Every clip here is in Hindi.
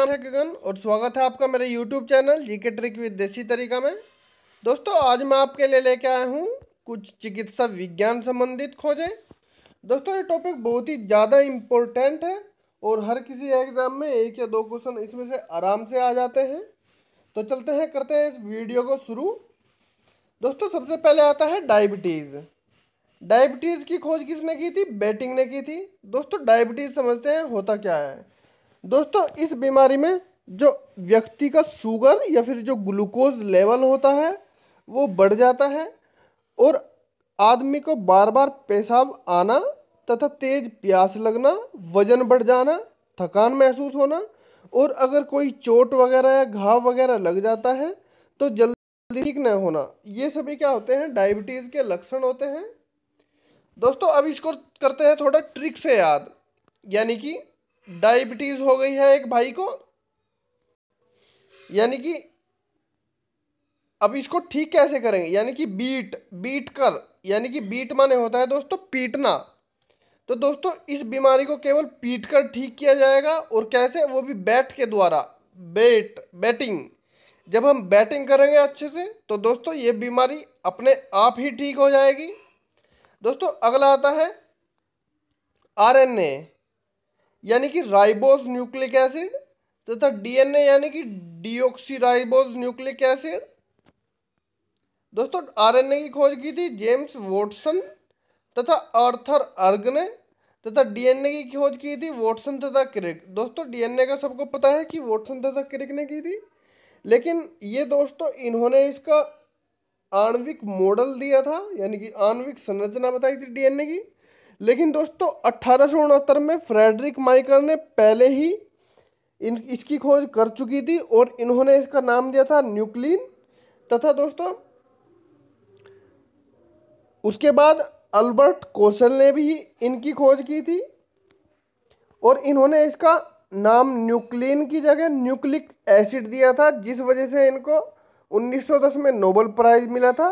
नाम है गगन और स्वागत है आपका मेरे YouTube channel GK trick with देसी तरीका में दोस्तों आज मैं आपके लिए लेके आया हूँ कुछ चिकित्सा विज्ञान संबंधित खोजें दोस्तों ये टॉपिक बहुत ही ज़्यादा इम्पोर्टेंट है और हर किसी एग्ज़ाम में एक या दो क्वेश्चन इसमें से आराम से आ जाते हैं तो चलते हैं करते हैं इस वीडियो को शुरू दोस्तों सबसे पहले आता है डायबिटीज़ डायबिटीज़ की खोज किसने की थी बेटिंग ने की थी दोस्तों डायबिटीज़ समझते हैं होता क्या है दोस्तों इस बीमारी में जो व्यक्ति का शुगर या फिर जो ग्लूकोज लेवल होता है वो बढ़ जाता है और आदमी को बार बार पेशाब आना तथा तेज प्यास लगना वजन बढ़ जाना थकान महसूस होना और अगर कोई चोट वगैरह या घाव वगैरह लग जाता है तो जल्दी ठीक न होना ये सभी क्या होते हैं डायबिटीज़ के लक्षण होते हैं दोस्तों अब इसको करते हैं थोड़ा ट्रिक से याद यानी कि डायबिटीज हो गई है एक भाई को यानी कि अब इसको ठीक कैसे करेंगे यानी कि बीट बीट कर यानी कि बीट माने होता है दोस्तों पीटना तो दोस्तों इस बीमारी को केवल पीट कर ठीक किया जाएगा और कैसे वो भी बैट के द्वारा बेट बैटिंग जब हम बैटिंग करेंगे अच्छे से तो दोस्तों ये बीमारी अपने आप ही ठीक हो जाएगी दोस्तों अगला आता है आरएनए यानी कि राइबोज न्यूक्लिक एसिड तथा डीएनए यानी कि डिओक्सीराइबोज न्यूक्लिक एसिड दोस्तों आरएनए की खोज की थी जेम्स वोटसन तथा आर्थर अर्ग ने तथा डीएनए की खोज की थी वोटसन तथा क्रिक दोस्तों डीएनए का सबको पता है कि वोटसन तथा क्रिक ने की थी लेकिन ये दोस्तों इन्होंने इसका आणविक मॉडल दिया था यानी कि आणविक संरचना बताई थी डीएनए की लेकिन दोस्तों अट्ठारह में फ्रेडरिक माइकल ने पहले ही इन इसकी खोज कर चुकी थी और इन्होंने इसका नाम दिया था न्यूक्लिन तथा दोस्तों उसके बाद अल्बर्ट कोसल ने भी इनकी खोज की थी और इन्होंने इसका नाम न्यूक्लिन की जगह न्यूक्लिक एसिड दिया था जिस वजह से इनको 1910 में नोबल प्राइज़ मिला था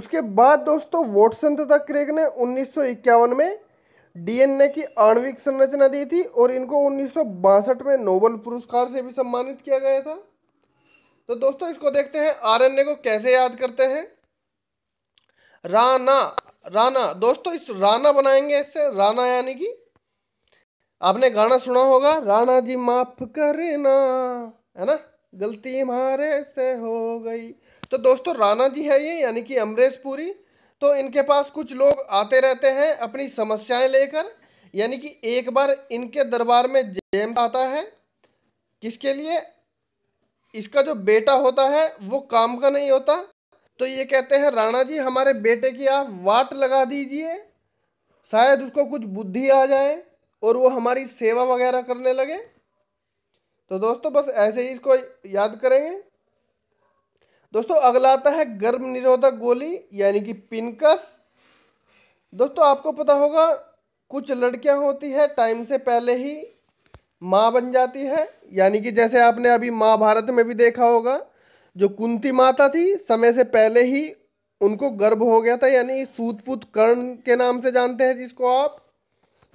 उसके बाद दोस्तों वॉटसन तथा क्रेग ने उन्नीस में डीएनए की आणविक संरचना दी थी और इनको उन्नीस में नोबल पुरस्कार से भी सम्मानित किया गया था तो दोस्तों इसको देखते हैं आरएनए को कैसे याद करते हैं राना राना दोस्तों इस राना बनाएंगे इससे राना यानी कि आपने गाना सुना होगा राणा जी माफ करना है ना गलती हमारे से हो गई तो दोस्तों राणा जी है ये यानी कि अमरेश पुरी तो इनके पास कुछ लोग आते रहते हैं अपनी समस्याएं लेकर यानी कि एक बार इनके दरबार में जेम आता है किसके लिए इसका जो बेटा होता है वो काम का नहीं होता तो ये कहते हैं राणा जी हमारे बेटे की आप वाट लगा दीजिए शायद उसको कुछ बुद्धि आ जाए और वो हमारी सेवा वगैरह करने लगे तो दोस्तों बस ऐसे ही इसको याद करेंगे दोस्तों अगला आता है गर्भ निरोधक गोली यानी कि पिनकस दोस्तों आपको पता होगा कुछ लड़कियां होती है टाइम से पहले ही माँ बन जाती है यानी कि जैसे आपने अभी महाभारत में भी देखा होगा जो कुंती माता थी समय से पहले ही उनको गर्भ हो गया था यानी सूतपूत कर्ण के नाम से जानते हैं जिसको आप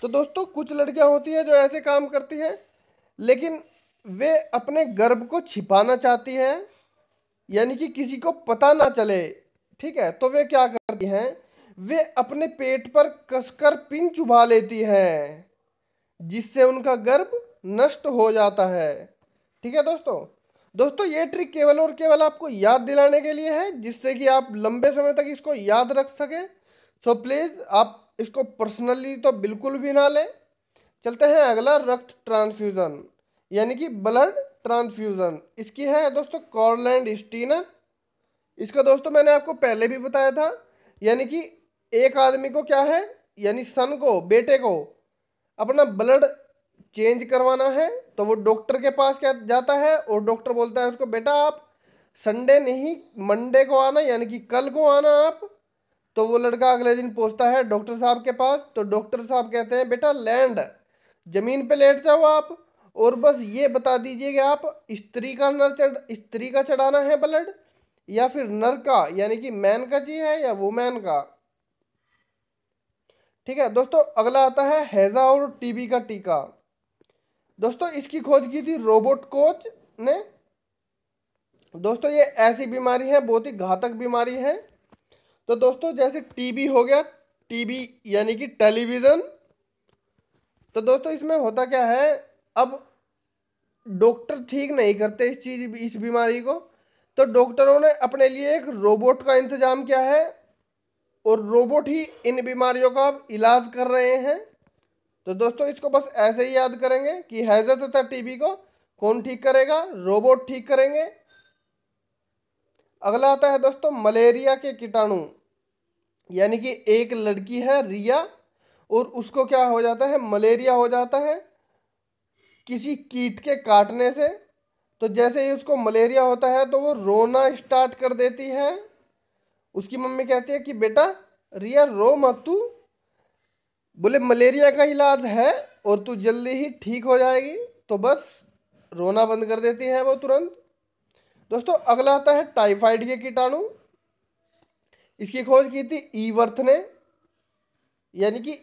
तो दोस्तों कुछ लड़कियां होती हैं जो ऐसे काम करती हैं लेकिन वे अपने गर्भ को छिपाना चाहती हैं यानी कि किसी को पता ना चले ठीक है तो वे क्या करती हैं वे अपने पेट पर कसकर पिन चुभा लेती हैं जिससे उनका गर्भ नष्ट हो जाता है ठीक है दोस्तों दोस्तों ये ट्रिक केवल और केवल आपको याद दिलाने के लिए है जिससे कि आप लंबे समय तक इसको याद रख सकें सो प्लीज़ आप इसको पर्सनली तो बिल्कुल भी ना लें चलते हैं अगला रक्त ट्रांसफ्यूज़न यानी कि ब्लड ट्रांसफ्यूज़न इसकी है दोस्तों कॉर्लैंड स्टीनर इसका दोस्तों मैंने आपको पहले भी बताया था यानी कि एक आदमी को क्या है यानी सन को बेटे को अपना ब्लड चेंज करवाना है तो वो डॉक्टर के पास क्या जाता है और डॉक्टर बोलता है उसको बेटा आप संडे नहीं मंडे को आना यानी कि कल को आना आप तो वो लड़का अगले दिन पहुँचता है डॉक्टर साहब के पास तो डॉक्टर साहब कहते हैं बेटा लैंड ज़मीन पे लेट जाओ आप और बस ये बता दीजिए कि आप स्त्री का नर चढ़ स्त्री का चढ़ाना है ब्लड या फिर नर का यानी कि मैन का चाहिए है या वुमैन का ठीक है दोस्तों अगला आता है हैजा और टीबी का टीका दोस्तों इसकी खोज की थी रोबोट कोच ने दोस्तों ये ऐसी बीमारी है बहुत ही घातक बीमारी है तो दोस्तों जैसे टीबी हो गया टीबी यानी कि टेलीविज़न तो दोस्तों इसमें होता क्या है अब डॉक्टर ठीक नहीं करते इस चीज इस बीमारी को तो डॉक्टरों ने अपने लिए एक रोबोट का इंतजाम किया है और रोबोट ही इन बीमारियों का अब इलाज कर रहे हैं तो दोस्तों इसको बस ऐसे ही याद करेंगे कि हैजा तथा टीबी को कौन ठीक करेगा रोबोट ठीक करेंगे अगला आता है दोस्तों मलेरिया के कीटाणु यानी कि एक लड़की है रिया और उसको क्या हो जाता है मलेरिया हो जाता है किसी कीट के काटने से तो जैसे ही उसको मलेरिया होता है तो वो रोना स्टार्ट कर देती है उसकी मम्मी कहती है कि बेटा रिया रो मत तू बोले मलेरिया का इलाज है और तू जल्दी ही ठीक हो जाएगी तो बस रोना बंद कर देती है वो तुरंत दोस्तों अगला आता है टाइफाइड के कीटाणु इसकी खोज की थी ईवर्थ ने यानी कि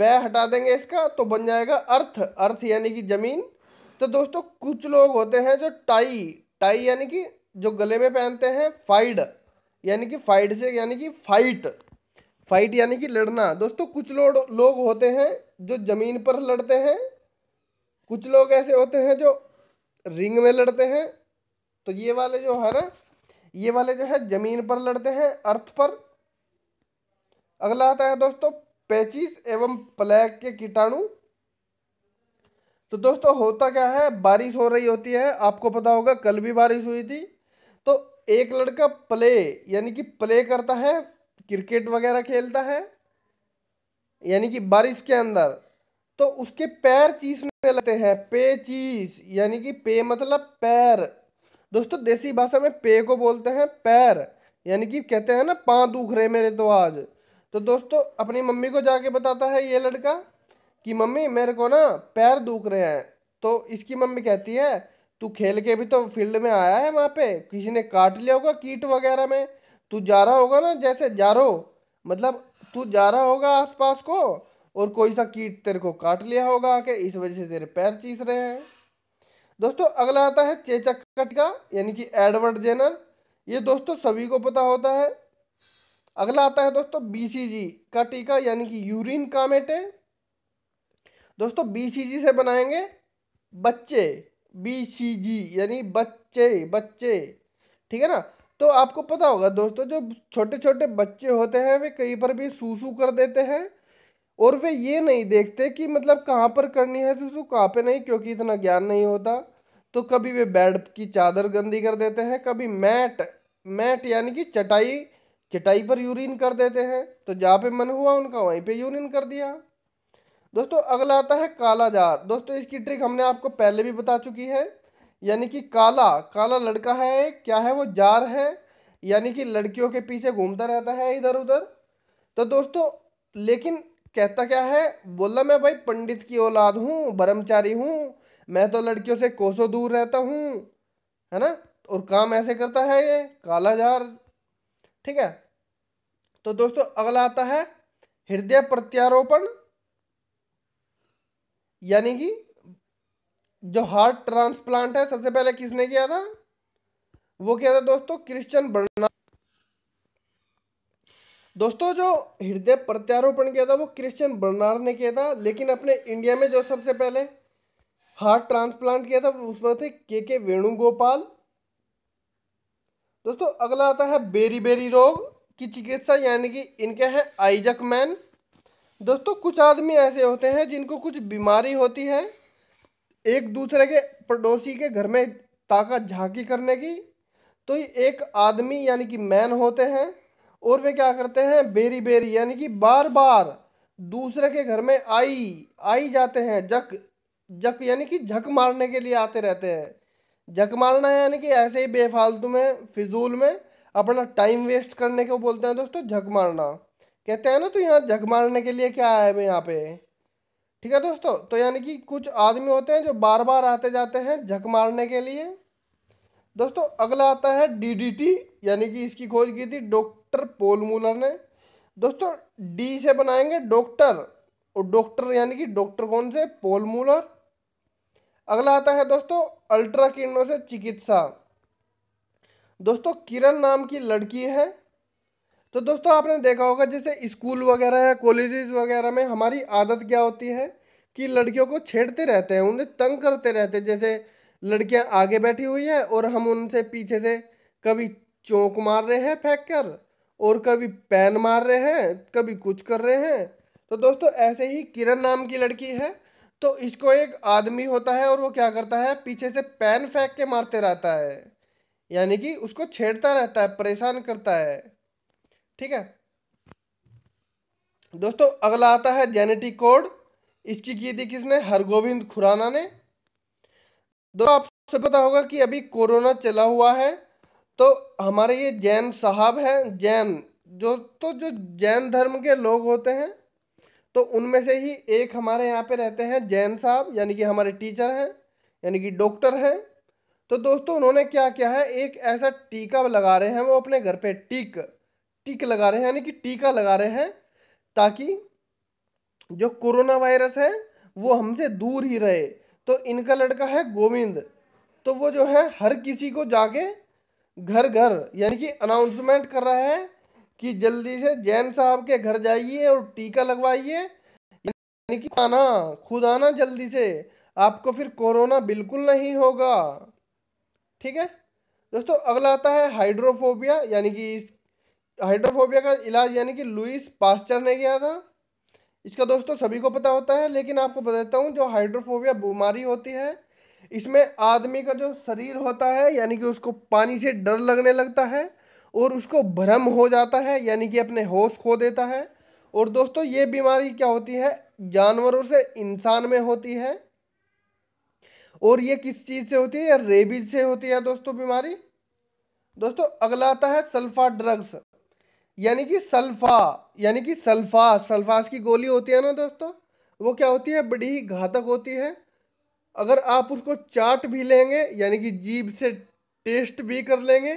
वह हटा देंगे इसका तो बन जाएगा अर्थ अर्थ यानी कि ज़मीन तो दोस्तों कुछ लोग होते हैं जो टाई टाई यानी कि जो गले में पहनते हैं फाइड यानी कि फाइड से यानी कि फाइट फाइट यानी कि लड़ना दोस्तों कुछ लोग लोग होते हैं जो ज़मीन पर लड़ते हैं कुछ लोग ऐसे होते हैं जो रिंग में लड़ते हैं तो ये वाले जो है ना ये वाले जो है ज़मीन पर लड़ते हैं अर्थ पर अगला आता है दोस्तों पैचिस एवं प्लेग के कीटाणु तो दोस्तों होता क्या है बारिश हो रही होती है आपको पता होगा कल भी बारिश हुई थी तो एक लड़का प्ले यानी कि प्ले करता है क्रिकेट वगैरह खेलता है यानी कि बारिश के अंदर तो उसके पैर चीसने लगते हैं पे चीस यानी कि पे मतलब पैर दोस्तों देसी भाषा में पे को बोलते हैं पैर यानी कि कहते हैं ना पाँ दुख रहे मेरे तो आज तो दोस्तों अपनी मम्मी को जाके बताता है ये लड़का कि मम्मी मेरे को ना पैर दुख रहे हैं तो इसकी मम्मी कहती है तू खेल के भी तो फील्ड में आया है वहाँ पे किसी ने काट लिया होगा कीट वगैरह में तू जा रहा होगा ना जैसे जा रो मतलब तू जा रहा होगा आसपास को और कोई सा कीट तेरे को काट लिया होगा कि इस वजह से तेरे पैर चीस रहे हैं दोस्तों अगला आता है चेचक कटका यानी कि एडवर्ड जेनर ये दोस्तों सभी को पता होता है अगला आता है दोस्तों बीसीजी का टीका यानी कि यूरिन कामेट है दोस्तों बीसीजी से बनाएंगे बच्चे बीसीजी यानी बच्चे बच्चे ठीक है ना तो आपको पता होगा दोस्तों जो छोटे छोटे बच्चे होते हैं वे कहीं पर भी सूसू कर देते हैं और वे ये नहीं देखते कि मतलब कहाँ पर करनी है सूसू कहाँ पे नहीं क्योंकि इतना ज्ञान नहीं होता तो कभी वे बेड की चादर गंदी कर देते हैं कभी मैट मैट यानी कि चटाई चटाई पर यूरिन कर देते हैं तो जहाँ पे मन हुआ उनका वहीं पे यूरिन कर दिया दोस्तों अगला आता है काला जार दोस्तों इसकी ट्रिक हमने आपको पहले भी बता चुकी है यानी कि काला काला लड़का है क्या है वो जार है यानी कि लड़कियों के पीछे घूमता रहता है इधर उधर तो दोस्तों लेकिन कहता क्या है बोला मैं भाई पंडित की औलाद हूँ ब्रह्मचारी हूँ मैं तो लड़कियों से कोसों दूर रहता हूँ है ना और काम ऐसे करता है ये काला जार ठीक है तो दोस्तों अगला आता है हृदय प्रत्यारोपण यानी कि जो हार्ट ट्रांसप्लांट है सबसे पहले किसने किया था वो किया था दोस्तों क्रिश्चियन बर्ना दोस्तों जो हृदय प्रत्यारोपण किया था वो क्रिश्चियन बर्नार ने किया था लेकिन अपने इंडिया में जो सबसे पहले हार्ट ट्रांसप्लांट किया था उस वक्त थे के के वेणुगोपाल दोस्तों अगला आता है बेरी बेरी रोग की चिकित्सा यानी कि इनके हैं आइजक मैन दोस्तों कुछ आदमी ऐसे होते हैं जिनको कुछ बीमारी होती है एक दूसरे के पड़ोसी के घर में ताकत झांकी करने की तो एक आदमी यानी कि मैन होते हैं और वे क्या करते हैं बेरी बेरी यानी कि बार बार दूसरे के घर में आई आई जाते हैं जक जक यानी कि झक मारने के लिए आते रहते हैं झक मारना यानी कि ऐसे ही बेफालतू में फिजूल में अपना टाइम वेस्ट करने को बोलते हैं दोस्तों झक मारना कहते हैं ना तो यहाँ झक मारने के लिए क्या आया है यहाँ पे ठीक है दोस्तों तो यानी कि कुछ आदमी होते हैं जो बार बार आते जाते हैं झक मारने के लिए दोस्तों अगला आता है डी यानी कि इसकी खोज की थी डॉक्टर पोल मूलर ने दोस्तों डी से बनाएंगे डॉक्टर और डॉक्टर यानी कि डॉक्टर कौन से पोल मूलर अगला आता है दोस्तों अल्ट्रा किरणों से चिकित्सा दोस्तों किरण नाम की लड़की है तो दोस्तों आपने देखा होगा जैसे स्कूल वगैरह या कॉलेजेस वगैरह में हमारी आदत क्या होती है कि लड़कियों को छेड़ते रहते हैं उन्हें तंग करते रहते हैं जैसे लड़कियां आगे बैठी हुई है और हम उनसे पीछे से कभी चौंक मार रहे हैं फेंक कर और कभी पैन मार रहे हैं कभी कुछ कर रहे हैं तो दोस्तों ऐसे ही किरण नाम की लड़की है तो इसको एक आदमी होता है और वो क्या करता है पीछे से पैन फेंक के मारते रहता है यानी कि उसको छेड़ता रहता है परेशान करता है ठीक है दोस्तों अगला आता है जेनेटिक कोड इसकी की थी किसने हरगोविंद खुराना ने दोस्तों आप सब पता होगा कि अभी कोरोना चला हुआ है तो हमारे ये जैन साहब हैं जैन जो तो जो जैन धर्म के लोग होते हैं तो उनमें से ही एक हमारे यहाँ पे रहते हैं जैन साहब यानी कि हमारे टीचर हैं यानी कि डॉक्टर हैं तो दोस्तों उन्होंने क्या किया है एक ऐसा टीका लगा रहे हैं वो अपने घर पे टीक टीक लगा रहे हैं यानी कि टीका लगा रहे हैं ताकि जो कोरोना वायरस है वो हमसे दूर ही रहे तो इनका लड़का है गोविंद तो वो जो है हर किसी को जाके घर घर यानी कि अनाउंसमेंट कर रहा है कि जल्दी से जैन साहब के घर जाइए और टीका लगवाइए यानी कि आना खुद आना जल्दी से आपको फिर कोरोना बिल्कुल नहीं होगा ठीक है दोस्तों अगला आता है हाइड्रोफोबिया यानी कि इस हाइड्रोफोबिया का इलाज यानी कि लुइस पास्चर ने किया था इसका दोस्तों सभी को पता होता है लेकिन आपको बता देता हूँ जो हाइड्रोफोबिया बीमारी होती है इसमें आदमी का जो शरीर होता है यानी कि उसको पानी से डर लगने लगता है और उसको भ्रम हो जाता है यानी कि अपने होश खो देता है और दोस्तों ये बीमारी क्या होती है जानवरों से इंसान में होती है और ये किस चीज़ से होती है या रेबीज से होती है दोस्तों बीमारी दोस्तों अगला आता है सल्फा ड्रग्स यानी कि सल्फा यानी कि सल्फा सल्फास की गोली होती है ना दोस्तों वो क्या होती है बड़ी ही घातक होती है अगर आप उसको चाट भी लेंगे यानी कि जीभ से टेस्ट भी कर लेंगे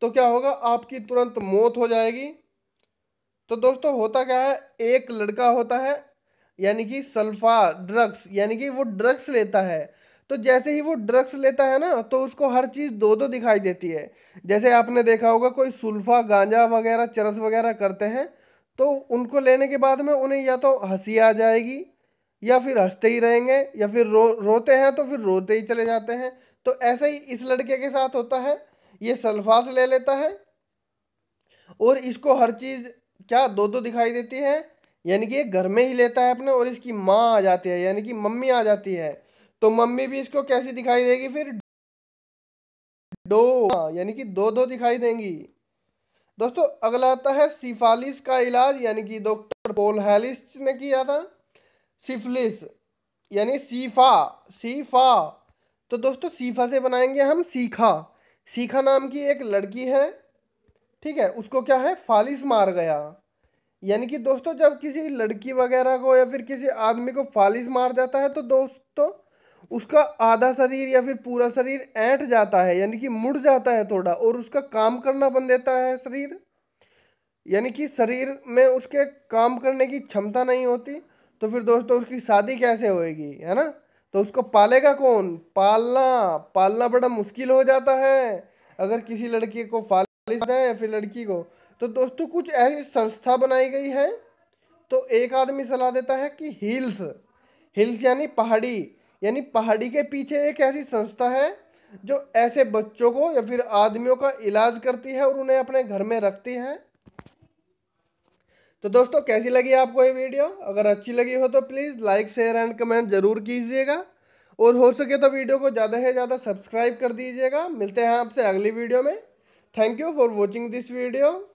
तो क्या होगा आपकी तुरंत मौत हो जाएगी तो दोस्तों होता क्या है एक लड़का होता है यानी कि सल्फा ड्रग्स यानी कि वो ड्रग्स लेता है तो जैसे ही वो ड्रग्स लेता है ना तो उसको हर चीज़ दो दो दिखाई देती है जैसे आपने देखा होगा कोई सुल्फा गांजा वगैरह चरस वगैरह करते हैं तो उनको लेने के बाद में उन्हें या तो हंसी आ जाएगी या फिर हंसते ही रहेंगे या फिर रो रोते हैं तो फिर रोते ही चले जाते हैं तो ऐसे ही इस लड़के के साथ होता है ये सल्फास ले लेता है और इसको हर चीज़ क्या दो दो दिखाई देती है यानी कि ये घर में ही लेता है अपने और इसकी माँ आ जाती है यानी कि मम्मी आ जाती है तो मम्मी भी इसको कैसी दिखाई देगी फिर दो हाँ, यानी कि दो दो दिखाई देंगी दोस्तों अगला आता है सिफालिस का इलाज यानी कि डॉक्टर पोल हैलिस ने किया था सिफलिस यानी सीफा सीफा तो दोस्तों सीफा से बनाएंगे हम सीखा सीखा नाम की एक लड़की है ठीक है उसको क्या है फालिस मार गया यानी कि दोस्तों जब किसी लड़की वगैरह को या फिर किसी आदमी को फालिस मार जाता है तो दोस्तों उसका आधा शरीर या फिर पूरा शरीर ऐंठ जाता है यानी कि मुड़ जाता है थोड़ा और उसका काम करना बन देता है शरीर यानी कि शरीर में उसके काम करने की क्षमता नहीं होती तो फिर दोस्तों उसकी शादी कैसे होएगी है ना तो उसको पालेगा कौन पालना पालना बड़ा मुश्किल हो जाता है अगर किसी लड़के को फाल जाए या फिर लड़की को तो दोस्तों कुछ ऐसी संस्था बनाई गई है तो एक आदमी सलाह देता है कि हिल्स हिल्स यानी पहाड़ी यानी पहाड़ी के पीछे एक ऐसी संस्था है जो ऐसे बच्चों को या फिर आदमियों का इलाज करती है और उन्हें अपने घर में रखती है तो दोस्तों कैसी लगी आपको ये वीडियो अगर अच्छी लगी हो तो please like share and comment ज़रूर कीजिएगा और हो सके तो वीडियो को ज़्यादा से ज़्यादा सब्सक्राइब कर दीजिएगा मिलते हैं आपसे अगली वीडियो में thank you for watching this video